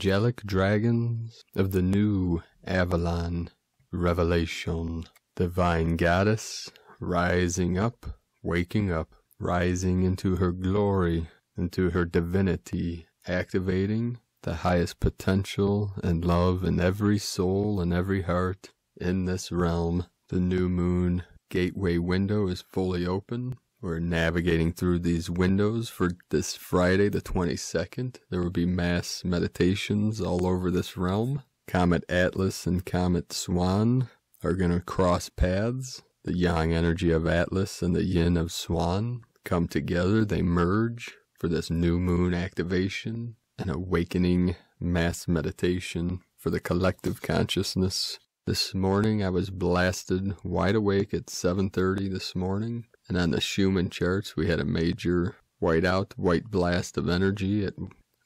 angelic dragons of the new Avalon revelation. Divine goddess rising up, waking up, rising into her glory, into her divinity, activating the highest potential and love in every soul and every heart in this realm. The new moon gateway window is fully open. We're navigating through these windows for this Friday, the 22nd. There will be mass meditations all over this realm. Comet Atlas and Comet Swan are going to cross paths. The yang energy of Atlas and the yin of Swan come together, they merge for this new moon activation, an awakening mass meditation for the collective consciousness. This morning I was blasted wide awake at 7.30 this morning and on the Schumann charts, we had a major whiteout, white blast of energy at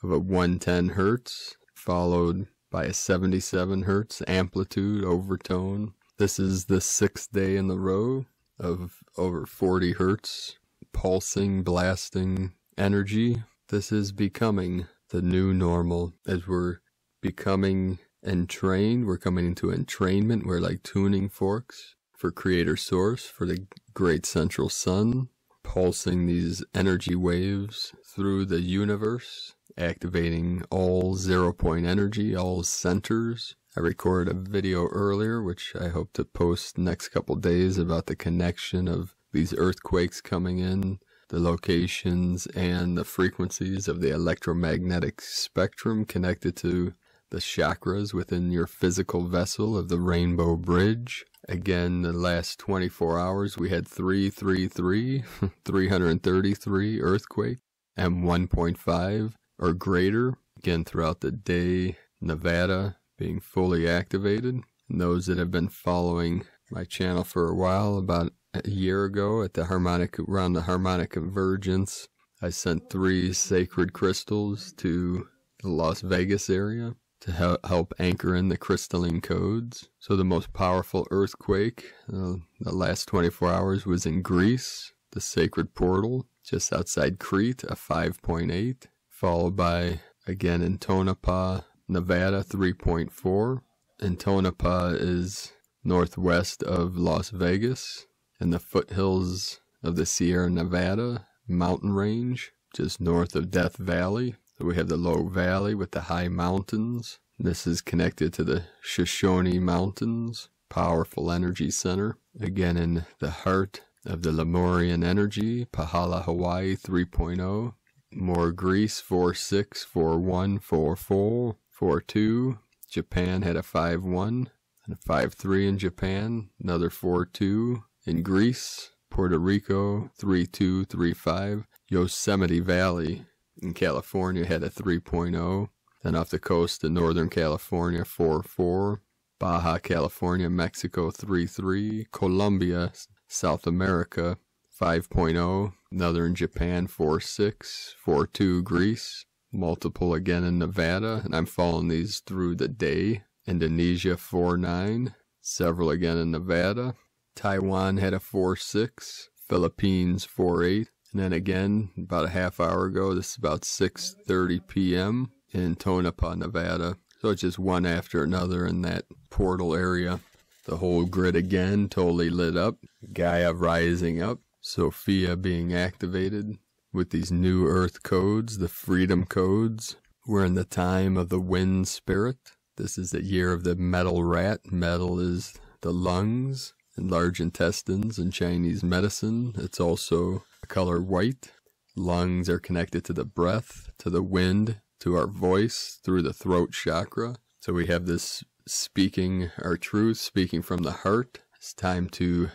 of a 110 hertz, followed by a 77 hertz amplitude overtone. This is the sixth day in the row of over 40 hertz pulsing, blasting energy. This is becoming the new normal as we're becoming entrained. We're coming into entrainment. We're like tuning forks for creator source, for the great central sun, pulsing these energy waves through the universe, activating all zero point energy, all centers. I recorded a video earlier, which I hope to post next couple days about the connection of these earthquakes coming in, the locations and the frequencies of the electromagnetic spectrum connected to the chakras within your physical vessel of the rainbow bridge. Again, the last 24 hours, we had 333, 333 earthquake, and 1.5 or greater. Again, throughout the day, Nevada being fully activated. And those that have been following my channel for a while, about a year ago at the harmonic around the harmonic convergence, I sent three sacred crystals to the Las Vegas area to help anchor in the crystalline codes. So the most powerful earthquake uh, the last 24 hours was in Greece, the sacred portal just outside Crete, a 5.8, followed by again in Tonopah, Nevada, 3.4. And Tonopah is northwest of Las Vegas in the foothills of the Sierra Nevada mountain range, just north of Death Valley, we have the low valley with the high mountains. This is connected to the Shoshone Mountains Powerful Energy Center, again in the heart of the Lemurian Energy, Pahala, Hawaii 3.0. More Greece 464144 42. Japan had a five one and a three in Japan, another four two in Greece, Puerto Rico 3235, Yosemite Valley in California had a 3.0. Then off the coast of Northern California, 4.4. Baja California, Mexico, 3.3. Colombia, South America, 5.0. Northern Japan, 4.6. 4.2 Greece. Multiple again in Nevada. And I'm following these through the day. Indonesia, 4.9. Several again in Nevada. Taiwan had a 4.6. Philippines, 4.8. And then again, about a half hour ago, this is about 6.30 p.m. in Tonopah, Nevada. So it's just one after another in that portal area. The whole grid again, totally lit up. Gaia rising up. Sophia being activated with these new Earth codes, the Freedom codes. We're in the time of the Wind Spirit. This is the year of the metal rat. Metal is the lungs and large intestines in Chinese medicine. It's also color white. Lungs are connected to the breath, to the wind, to our voice through the throat chakra. So we have this speaking our truth, speaking from the heart. It's time to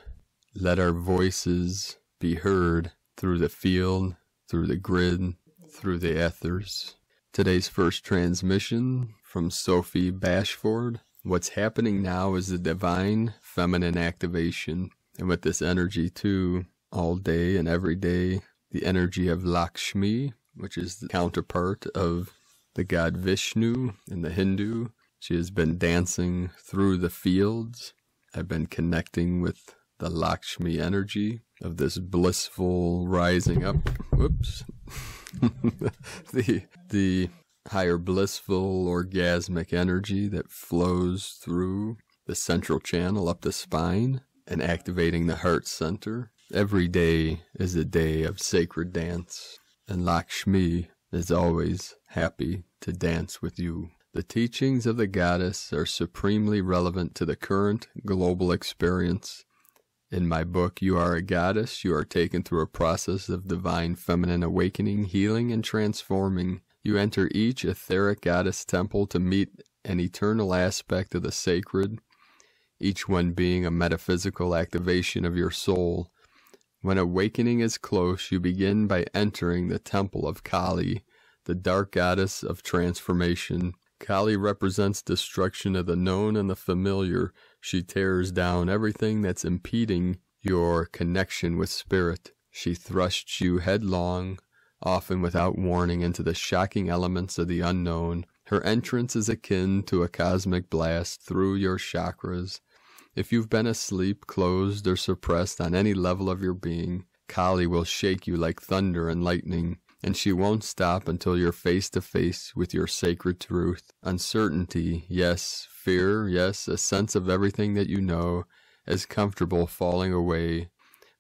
let our voices be heard through the field, through the grid, through the ethers. Today's first transmission from Sophie Bashford. What's happening now is the divine feminine activation. And with this energy, too, all day and every day the energy of Lakshmi, which is the counterpart of the god Vishnu in the Hindu. She has been dancing through the fields. I've been connecting with the Lakshmi energy of this blissful rising up. Whoops. the the higher blissful orgasmic energy that flows through the central channel up the spine and activating the heart center Every day is a day of sacred dance, and Lakshmi is always happy to dance with you. The teachings of the goddess are supremely relevant to the current global experience. In my book, You Are a Goddess, you are taken through a process of divine feminine awakening, healing, and transforming. You enter each etheric goddess temple to meet an eternal aspect of the sacred, each one being a metaphysical activation of your soul. When awakening is close, you begin by entering the temple of Kali, the dark goddess of transformation. Kali represents destruction of the known and the familiar. She tears down everything that's impeding your connection with spirit. She thrusts you headlong, often without warning, into the shocking elements of the unknown. Her entrance is akin to a cosmic blast through your chakras, if you've been asleep, closed, or suppressed on any level of your being, Kali will shake you like thunder and lightning, and she won't stop until you're face to face with your sacred truth. Uncertainty, yes, fear, yes, a sense of everything that you know, as comfortable falling away,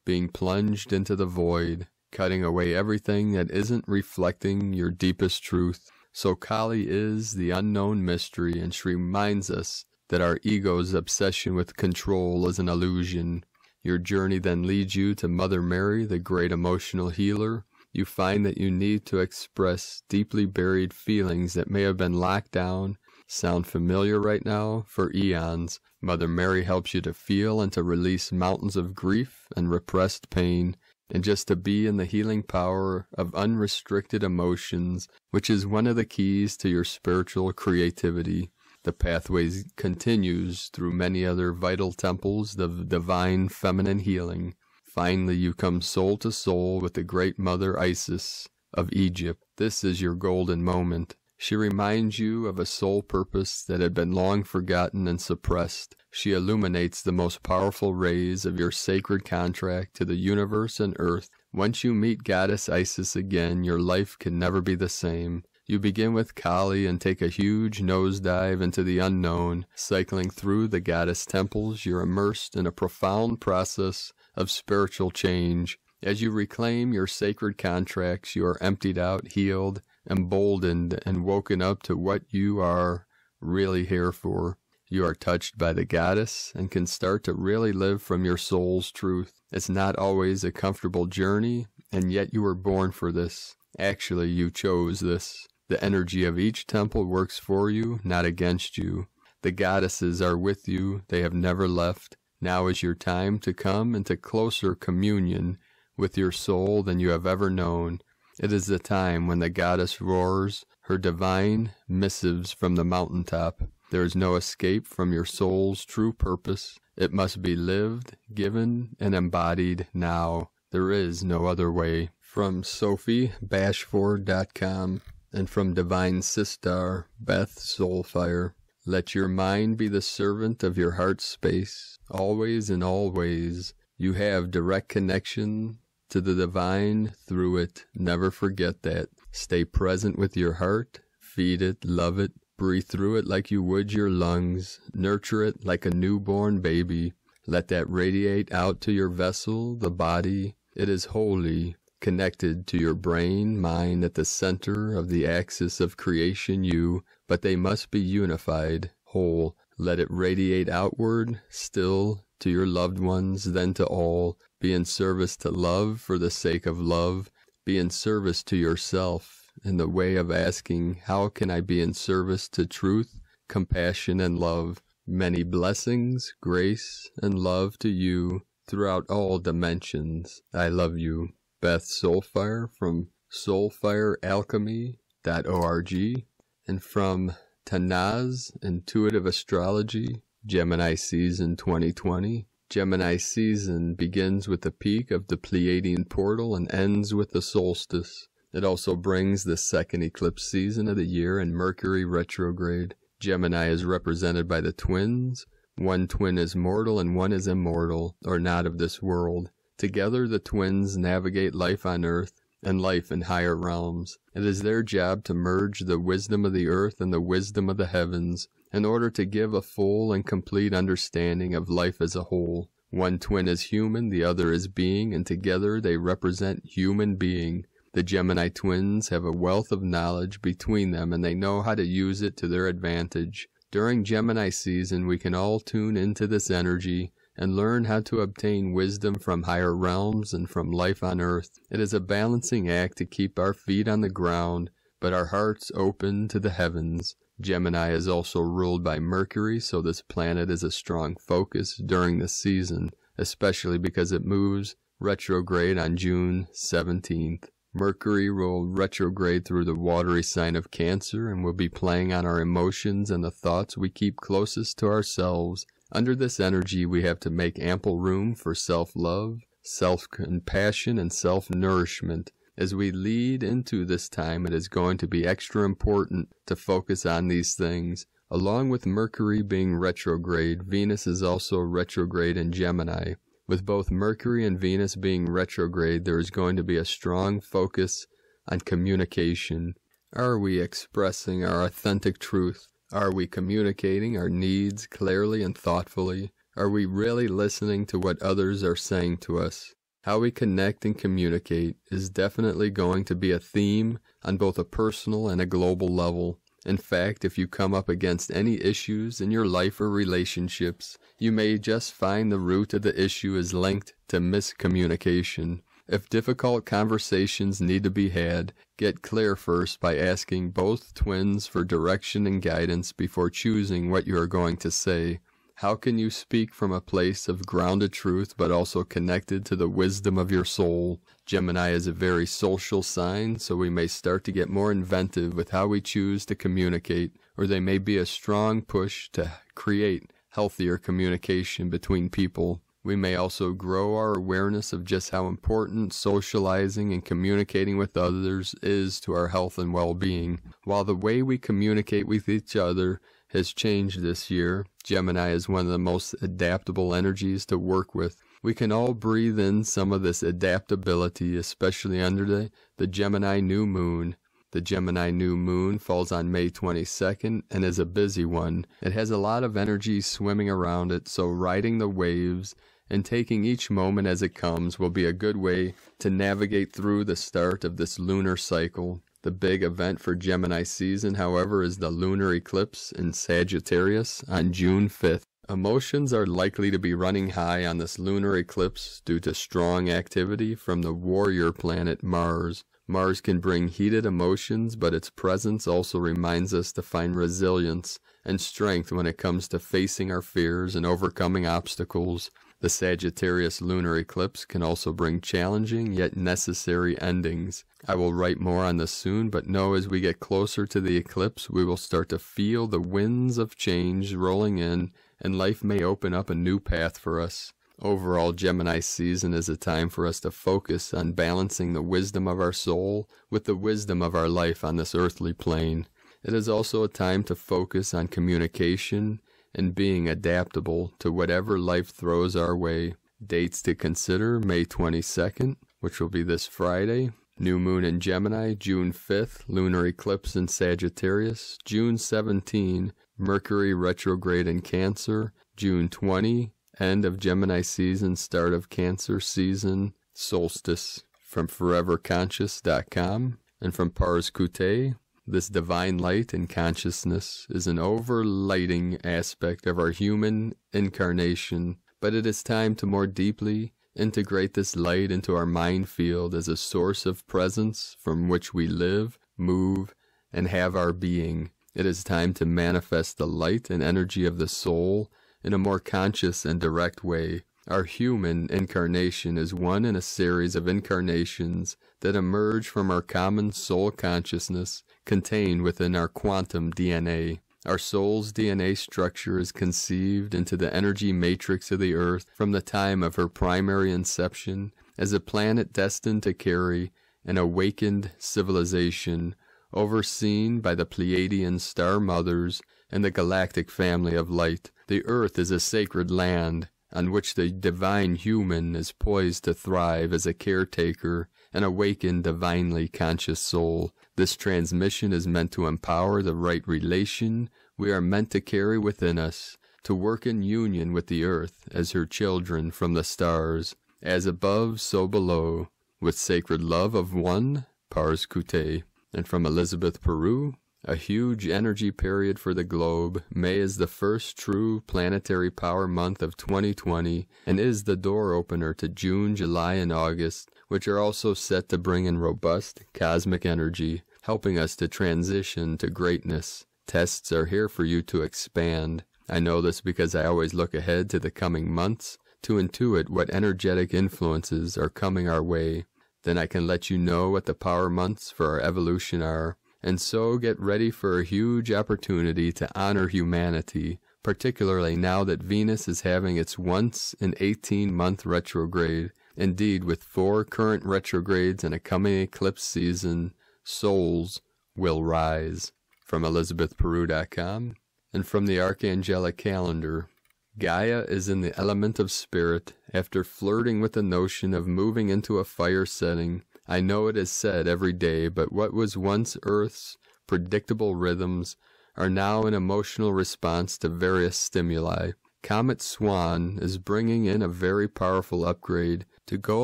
being plunged into the void, cutting away everything that isn't reflecting your deepest truth. So Kali is the unknown mystery, and she reminds us that our ego's obsession with control is an illusion. Your journey then leads you to Mother Mary, the great emotional healer. You find that you need to express deeply buried feelings that may have been locked down, sound familiar right now, for eons. Mother Mary helps you to feel and to release mountains of grief and repressed pain, and just to be in the healing power of unrestricted emotions, which is one of the keys to your spiritual creativity. The pathway continues through many other vital temples of divine feminine healing. Finally, you come soul to soul with the great mother Isis of Egypt. This is your golden moment. She reminds you of a soul purpose that had been long forgotten and suppressed. She illuminates the most powerful rays of your sacred contract to the universe and earth. Once you meet Goddess Isis again, your life can never be the same. You begin with Kali and take a huge nosedive into the unknown. Cycling through the goddess temples, you're immersed in a profound process of spiritual change. As you reclaim your sacred contracts, you are emptied out, healed, emboldened, and woken up to what you are really here for. You are touched by the goddess and can start to really live from your soul's truth. It's not always a comfortable journey, and yet you were born for this. Actually, you chose this. The energy of each temple works for you, not against you. The goddesses are with you, they have never left. Now is your time to come into closer communion with your soul than you have ever known. It is the time when the goddess roars her divine missives from the mountain top. There is no escape from your soul's true purpose. It must be lived, given, and embodied now. There is no other way. From SophieBashford.com and from divine Sistar, Beth Soulfire. Let your mind be the servant of your heart's space, always and always. You have direct connection to the divine through it. Never forget that. Stay present with your heart, feed it, love it, breathe through it like you would your lungs, nurture it like a newborn baby. Let that radiate out to your vessel, the body. It is holy, connected to your brain, mind at the center of the axis of creation you, but they must be unified, whole. Let it radiate outward, still, to your loved ones, then to all. Be in service to love for the sake of love. Be in service to yourself in the way of asking, how can I be in service to truth, compassion, and love? Many blessings, grace, and love to you throughout all dimensions. I love you. Beth Soulfire from soulfirealchemy.org and from Tanaz Intuitive Astrology, Gemini Season 2020. Gemini season begins with the peak of the Pleiadian portal and ends with the solstice. It also brings the second eclipse season of the year and Mercury retrograde. Gemini is represented by the twins. One twin is mortal and one is immortal, or not of this world. Together, the twins navigate life on Earth and life in higher realms. It is their job to merge the wisdom of the earth and the wisdom of the heavens in order to give a full and complete understanding of life as a whole. One twin is human, the other is being, and together they represent human being. The Gemini twins have a wealth of knowledge between them and they know how to use it to their advantage. During Gemini season, we can all tune into this energy and learn how to obtain wisdom from higher realms and from life on earth. It is a balancing act to keep our feet on the ground, but our hearts open to the heavens. Gemini is also ruled by Mercury, so this planet is a strong focus during this season, especially because it moves retrograde on June 17th. Mercury will retrograde through the watery sign of Cancer and will be playing on our emotions and the thoughts we keep closest to ourselves under this energy, we have to make ample room for self-love, self-compassion, and self-nourishment. As we lead into this time, it is going to be extra important to focus on these things. Along with Mercury being retrograde, Venus is also retrograde in Gemini. With both Mercury and Venus being retrograde, there is going to be a strong focus on communication. Are we expressing our authentic truth? Are we communicating our needs clearly and thoughtfully? Are we really listening to what others are saying to us? How we connect and communicate is definitely going to be a theme on both a personal and a global level. In fact, if you come up against any issues in your life or relationships, you may just find the root of the issue is linked to miscommunication. If difficult conversations need to be had, get clear first by asking both twins for direction and guidance before choosing what you are going to say. How can you speak from a place of grounded truth but also connected to the wisdom of your soul? Gemini is a very social sign, so we may start to get more inventive with how we choose to communicate, or there may be a strong push to create healthier communication between people. We may also grow our awareness of just how important socializing and communicating with others is to our health and well being. While the way we communicate with each other has changed this year, Gemini is one of the most adaptable energies to work with. We can all breathe in some of this adaptability, especially under the, the Gemini new moon. The Gemini new moon falls on May 22nd and is a busy one. It has a lot of energy swimming around it, so riding the waves and taking each moment as it comes will be a good way to navigate through the start of this lunar cycle. The big event for Gemini season, however, is the lunar eclipse in Sagittarius on June 5th. Emotions are likely to be running high on this lunar eclipse due to strong activity from the warrior planet Mars. Mars can bring heated emotions, but its presence also reminds us to find resilience and strength when it comes to facing our fears and overcoming obstacles. The Sagittarius lunar eclipse can also bring challenging yet necessary endings. I will write more on this soon, but know as we get closer to the eclipse, we will start to feel the winds of change rolling in, and life may open up a new path for us. Overall, Gemini season is a time for us to focus on balancing the wisdom of our soul with the wisdom of our life on this earthly plane. It is also a time to focus on communication, and being adaptable to whatever life throws our way. Dates to consider May 22nd, which will be this Friday, New moon in Gemini, June 5th, lunar eclipse in Sagittarius, June 17, Mercury retrograde in Cancer, June 20, end of Gemini season, start of Cancer season, solstice. From foreverconscious.com and from Pars Coutet, this divine light and consciousness is an overlighting aspect of our human incarnation, but it is time to more deeply integrate this light into our mind field as a source of presence from which we live, move, and have our being. It is time to manifest the light and energy of the soul in a more conscious and direct way. Our human incarnation is one in a series of incarnations that emerge from our common soul consciousness contained within our quantum DNA. Our soul's DNA structure is conceived into the energy matrix of the Earth from the time of her primary inception as a planet destined to carry an awakened civilization overseen by the Pleiadian star mothers and the galactic family of light. The Earth is a sacred land on which the divine human is poised to thrive as a caretaker, an awakened divinely conscious soul. This transmission is meant to empower the right relation we are meant to carry within us, to work in union with the earth as her children from the stars, as above so below, with sacred love of one, Pars coute, And from Elizabeth Peru, a huge energy period for the globe, May is the first true planetary power month of 2020 and is the door opener to June, July, and August, which are also set to bring in robust cosmic energy helping us to transition to greatness. Tests are here for you to expand. I know this because I always look ahead to the coming months to intuit what energetic influences are coming our way. Then I can let you know what the power months for our evolution are, and so get ready for a huge opportunity to honor humanity, particularly now that Venus is having its once in 18 month retrograde. Indeed, with four current retrogrades and a coming eclipse season, Souls Will Rise from ElizabethPeru.com and from the Archangelic Calendar. Gaia is in the element of spirit. After flirting with the notion of moving into a fire setting, I know it is said every day, but what was once Earth's predictable rhythms are now an emotional response to various stimuli. Comet Swan is bringing in a very powerful upgrade to go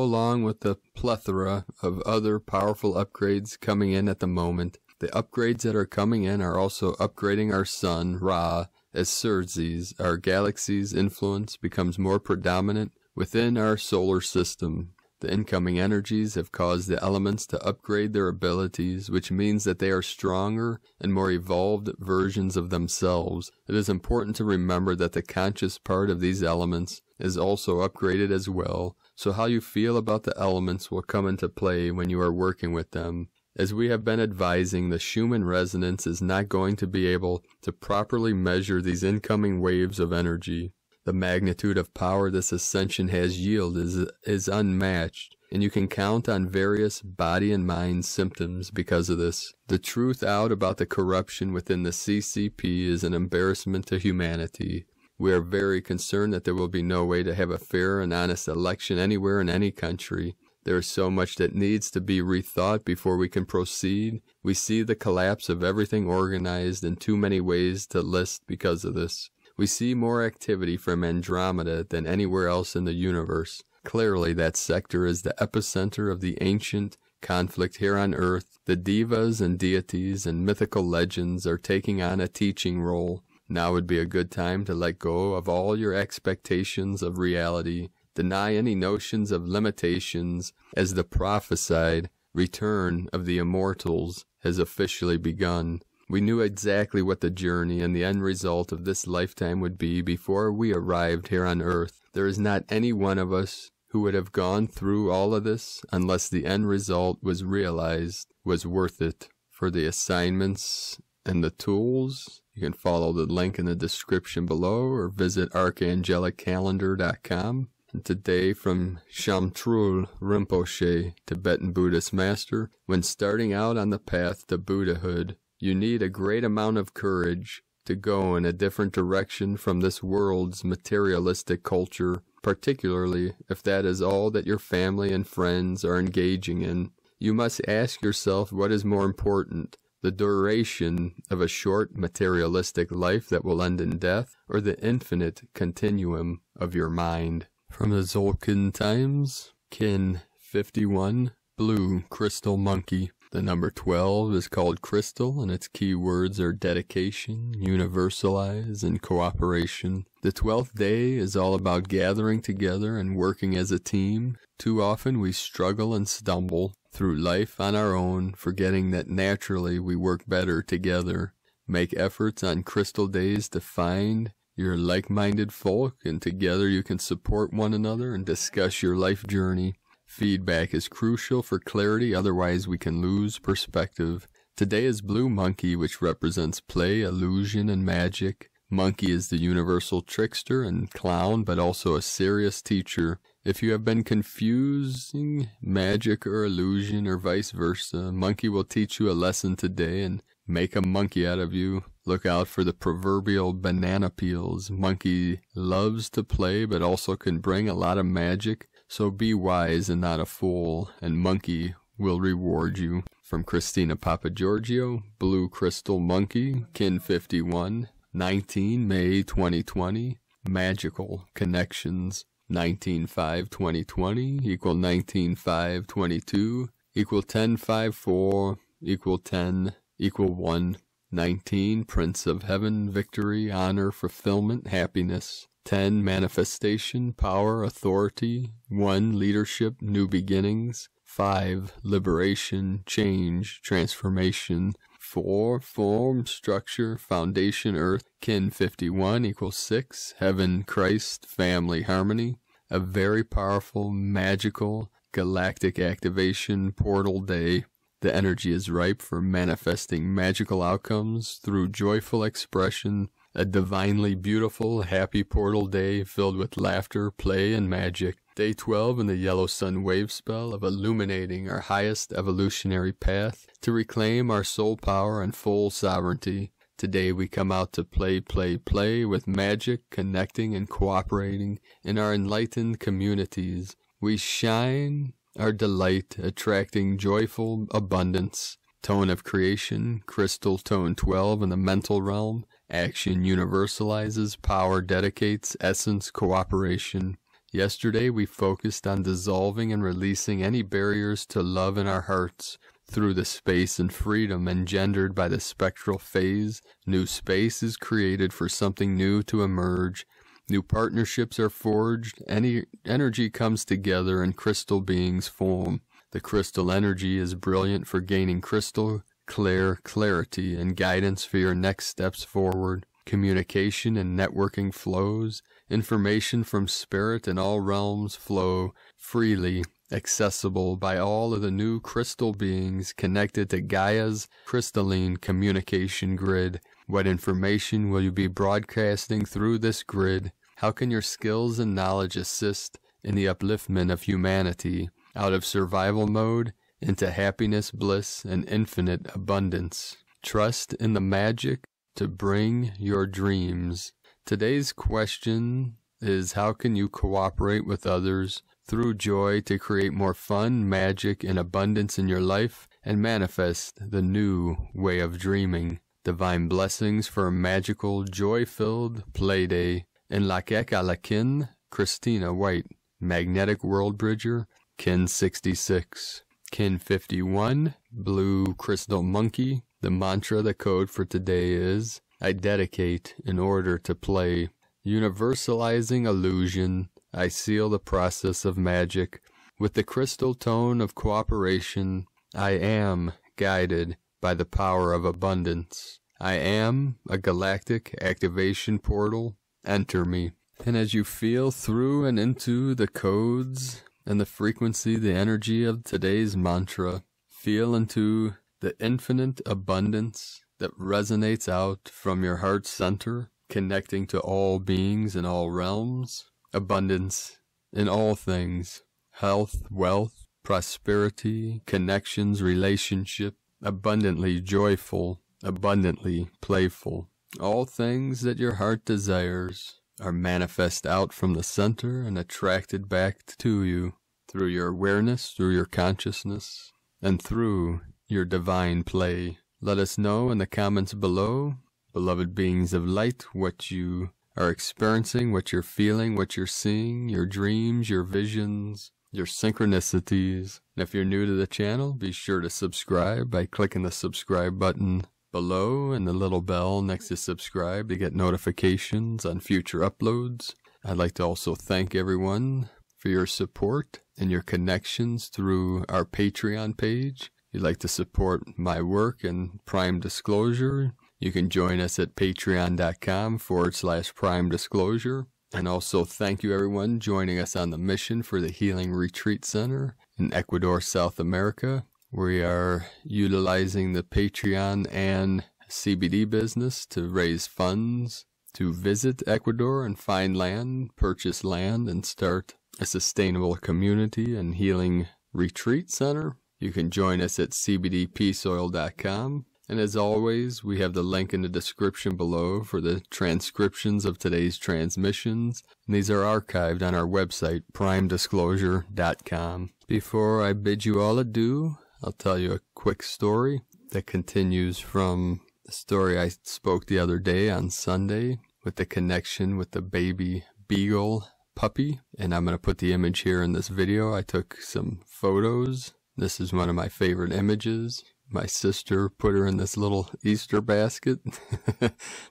along with the plethora of other powerful upgrades coming in at the moment. The upgrades that are coming in are also upgrading our sun, Ra, as Surzi's, our galaxy's influence becomes more predominant within our solar system. The incoming energies have caused the elements to upgrade their abilities, which means that they are stronger and more evolved versions of themselves. It is important to remember that the conscious part of these elements is also upgraded as well, so how you feel about the elements will come into play when you are working with them. As we have been advising, the Schumann resonance is not going to be able to properly measure these incoming waves of energy. The magnitude of power this ascension has yielded is, is unmatched, and you can count on various body and mind symptoms because of this. The truth out about the corruption within the CCP is an embarrassment to humanity. We are very concerned that there will be no way to have a fair and honest election anywhere in any country. There is so much that needs to be rethought before we can proceed. We see the collapse of everything organized in too many ways to list because of this. We see more activity from Andromeda than anywhere else in the universe. Clearly, that sector is the epicenter of the ancient conflict here on Earth. The devas and deities and mythical legends are taking on a teaching role now would be a good time to let go of all your expectations of reality, deny any notions of limitations, as the prophesied return of the immortals has officially begun. We knew exactly what the journey and the end result of this lifetime would be before we arrived here on earth. There is not any one of us who would have gone through all of this unless the end result was realized was worth it. For the assignments and the tools you can follow the link in the description below or visit archangelicalendar.com. And today from Shamtrul Rinpoche, Tibetan Buddhist master, when starting out on the path to Buddhahood, you need a great amount of courage to go in a different direction from this world's materialistic culture, particularly if that is all that your family and friends are engaging in. You must ask yourself what is more important, the duration of a short materialistic life that will end in death, or the infinite continuum of your mind. From the Zolkin Times, Kin 51, Blue Crystal Monkey. The number 12 is called crystal, and its key words are dedication, universalize, and cooperation. The 12th day is all about gathering together and working as a team. Too often we struggle and stumble through life on our own, forgetting that naturally we work better together. Make efforts on crystal days to find your like-minded folk, and together you can support one another and discuss your life journey. Feedback is crucial for clarity, otherwise we can lose perspective. Today is Blue Monkey, which represents play, illusion, and magic. Monkey is the universal trickster and clown, but also a serious teacher. If you have been confusing magic or illusion or vice versa, Monkey will teach you a lesson today and make a monkey out of you. Look out for the proverbial banana peels. Monkey loves to play but also can bring a lot of magic, so be wise and not a fool, and Monkey will reward you. From Christina Papagiorgio, Blue Crystal Monkey, Kin 51, 19 May 2020, Magical Connections. 19 5 equal 19 5 22 equal 10 5 4 equal 10 equal 1 19 prince of heaven victory honor fulfillment happiness 10 manifestation power authority 1 leadership new beginnings 5 liberation change transformation 4. Form, structure, foundation, earth. Kin 51 equals 6. Heaven, Christ, family, harmony. A very powerful, magical, galactic activation portal day. The energy is ripe for manifesting magical outcomes through joyful expression. A divinely beautiful, happy portal day filled with laughter, play, and magic. Day 12 in the yellow sun wave spell of illuminating our highest evolutionary path to reclaim our soul power and full sovereignty. Today we come out to play, play, play with magic, connecting and cooperating in our enlightened communities. We shine our delight, attracting joyful abundance. Tone of creation, crystal tone 12 in the mental realm. Action universalizes, power dedicates, essence cooperation. Yesterday we focused on dissolving and releasing any barriers to love in our hearts through the space and freedom engendered by the spectral phase. New space is created for something new to emerge. New partnerships are forged. Any energy comes together and crystal beings form. The crystal energy is brilliant for gaining crystal clear clarity and guidance for your next steps forward. Communication and networking flows, information from spirit in all realms flow freely, accessible by all of the new crystal beings connected to Gaia's crystalline communication grid. What information will you be broadcasting through this grid? How can your skills and knowledge assist in the upliftment of humanity out of survival mode into happiness, bliss, and infinite abundance? Trust in the magic to bring your dreams. Today's question is how can you cooperate with others through joy to create more fun, magic, and abundance in your life and manifest the new way of dreaming? Divine blessings for a magical, joy-filled play day In Lakek Alakin, Christina White, Magnetic World Bridger, Kin 66. Kin 51, Blue Crystal Monkey, the mantra, the code for today is I dedicate in order to play. Universalizing illusion, I seal the process of magic. With the crystal tone of cooperation, I am guided by the power of abundance. I am a galactic activation portal. Enter me. And as you feel through and into the codes and the frequency, the energy of today's mantra, feel into the infinite abundance that resonates out from your heart center, connecting to all beings in all realms, abundance in all things, health, wealth, prosperity, connections, relationship, abundantly joyful, abundantly playful. All things that your heart desires are manifest out from the center and attracted back to you through your awareness, through your consciousness, and through your divine play. Let us know in the comments below, beloved beings of light, what you are experiencing, what you're feeling, what you're seeing, your dreams, your visions, your synchronicities. And if you're new to the channel, be sure to subscribe by clicking the subscribe button below and the little bell next to subscribe to get notifications on future uploads. I'd like to also thank everyone for your support and your connections through our Patreon page you'd like to support my work and Prime Disclosure, you can join us at patreon.com forward slash prime disclosure. And also thank you everyone joining us on the mission for the Healing Retreat Center in Ecuador, South America. We are utilizing the Patreon and CBD business to raise funds to visit Ecuador and find land, purchase land, and start a sustainable community and healing retreat center. You can join us at cbdpsoil.com. And as always, we have the link in the description below for the transcriptions of today's transmissions. And these are archived on our website, primedisclosure.com. Before I bid you all adieu, I'll tell you a quick story that continues from the story I spoke the other day on Sunday with the connection with the baby beagle puppy. And I'm going to put the image here in this video. I took some photos this is one of my favorite images. My sister put her in this little Easter basket, the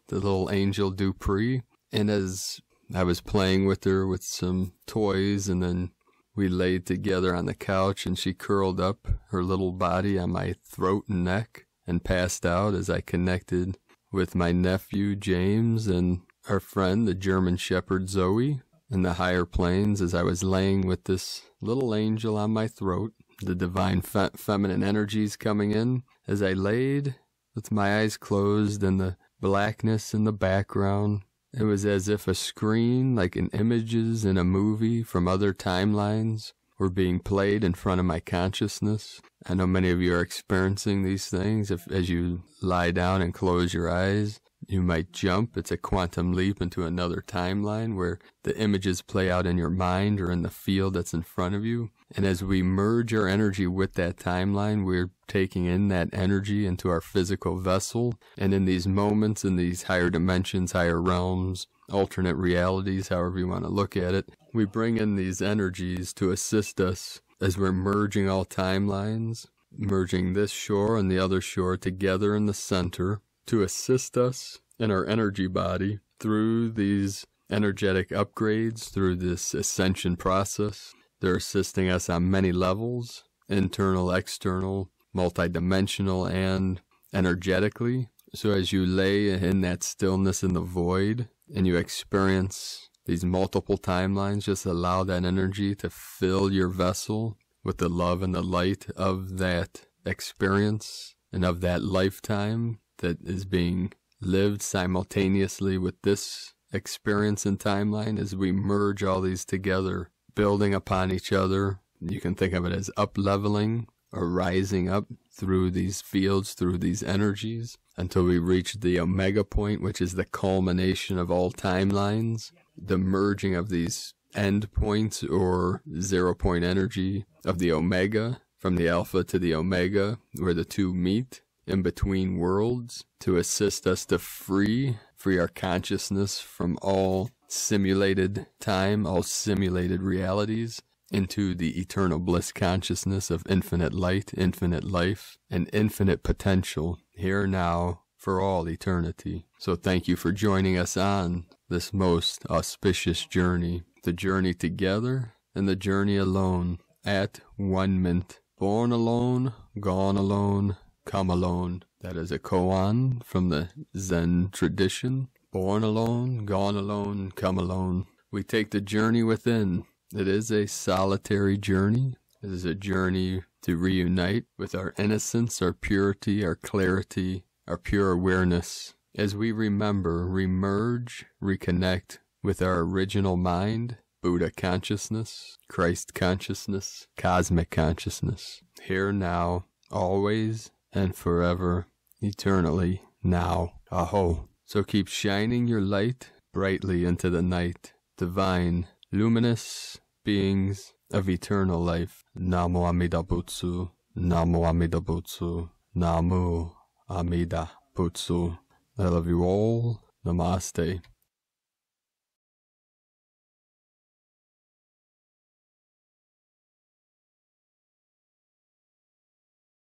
little Angel Dupree. And as I was playing with her with some toys, and then we laid together on the couch, and she curled up her little body on my throat and neck and passed out as I connected with my nephew James and our friend, the German Shepherd Zoe, in the higher plains as I was laying with this little angel on my throat the divine fe feminine energies coming in as I laid with my eyes closed and the blackness in the background. It was as if a screen, like in images in a movie from other timelines, were being played in front of my consciousness. I know many of you are experiencing these things if, as you lie down and close your eyes. You might jump, it's a quantum leap into another timeline where the images play out in your mind or in the field that's in front of you. And as we merge our energy with that timeline, we're taking in that energy into our physical vessel. And in these moments, in these higher dimensions, higher realms, alternate realities, however you want to look at it, we bring in these energies to assist us as we're merging all timelines, merging this shore and the other shore together in the center to assist us in our energy body through these energetic upgrades, through this ascension process. They're assisting us on many levels internal, external, multidimensional, and energetically. So as you lay in that stillness in the void and you experience these multiple timelines, just allow that energy to fill your vessel with the love and the light of that experience and of that lifetime that is being lived simultaneously with this experience and timeline as we merge all these together, building upon each other. You can think of it as up leveling or rising up through these fields, through these energies, until we reach the omega point, which is the culmination of all timelines, the merging of these end points or zero point energy of the omega from the alpha to the omega, where the two meet in between worlds to assist us to free, free our consciousness from all simulated time, all simulated realities into the eternal bliss consciousness of infinite light, infinite life, and infinite potential here now for all eternity. So thank you for joining us on this most auspicious journey, the journey together and the journey alone at one mint, born alone, gone alone, Come Alone. That is a koan from the Zen tradition. Born alone, gone alone, come alone. We take the journey within. It is a solitary journey. It is a journey to reunite with our innocence, our purity, our clarity, our pure awareness. As we remember, remerge, reconnect with our original mind, Buddha consciousness, Christ consciousness, cosmic consciousness, here now, always, and forever, eternally, now. Aho. So keep shining your light brightly into the night. Divine, luminous beings of eternal life. Namu Amida Butsu. Namu Amida Butsu. Namu Amida Butsu. I love you all. Namaste.